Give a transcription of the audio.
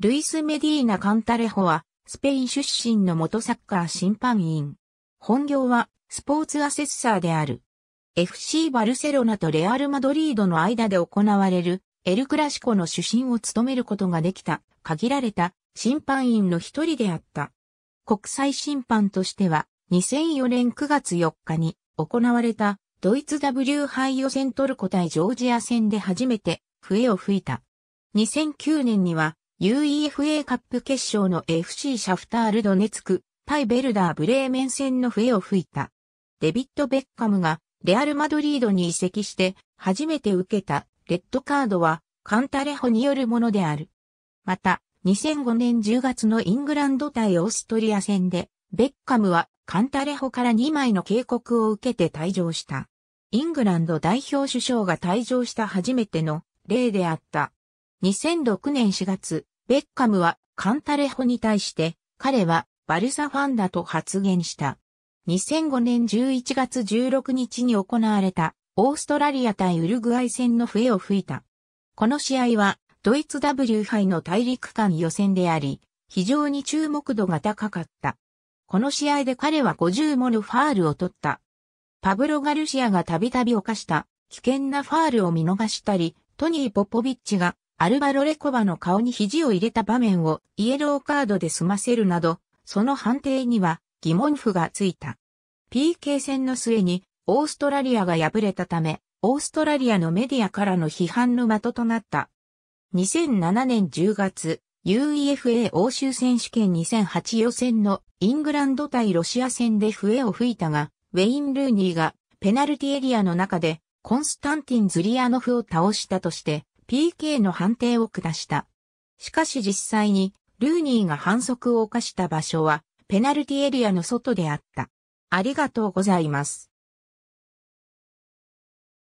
ルイス・メディーナ・カンタレホは、スペイン出身の元サッカー審判員。本業は、スポーツアセッサーである。FC バルセロナとレアル・マドリードの間で行われる、エル・クラシコの主審を務めることができた、限られた審判員の一人であった。国際審判としては、2004年9月4日に行われた、ドイツ W 杯予選トルコ対ジョージア戦で初めて、笛を吹いた。2009年には、UEFA カップ決勝の FC シャフタールドネツク、対ベルダーブレーメン戦の笛を吹いた。デビッド・ベッカムがレアル・マドリードに移籍して初めて受けたレッドカードはカンタレホによるものである。また、2005年10月のイングランド対オーストリア戦で、ベッカムはカンタレホから2枚の警告を受けて退場した。イングランド代表首相が退場した初めての例であった。2006年4月、ベッカムはカンタレホに対して彼はバルサファンだと発言した。2005年11月16日に行われたオーストラリア対ウルグアイ戦の笛を吹いた。この試合はドイツ W 杯の大陸間予選であり、非常に注目度が高かった。この試合で彼は50ものファールを取った。パブロ・ガルシアがたびたび犯した危険なファールを見逃したり、トニー・ポポビッチがアルバロレコバの顔に肘を入れた場面をイエローカードで済ませるなど、その判定には疑問符がついた。PK 戦の末にオーストラリアが敗れたため、オーストラリアのメディアからの批判の的となった。2007年10月、UEFA 欧州選手権2008予選のイングランド対ロシア戦で笛を吹いたが、ウェイン・ルーニーがペナルティエリアの中でコンスタンティン・ズリアノフを倒したとして、PK の判定を下した。しかし実際に、ルーニーが反則を犯した場所は、ペナルティエリアの外であった。ありがとうございます。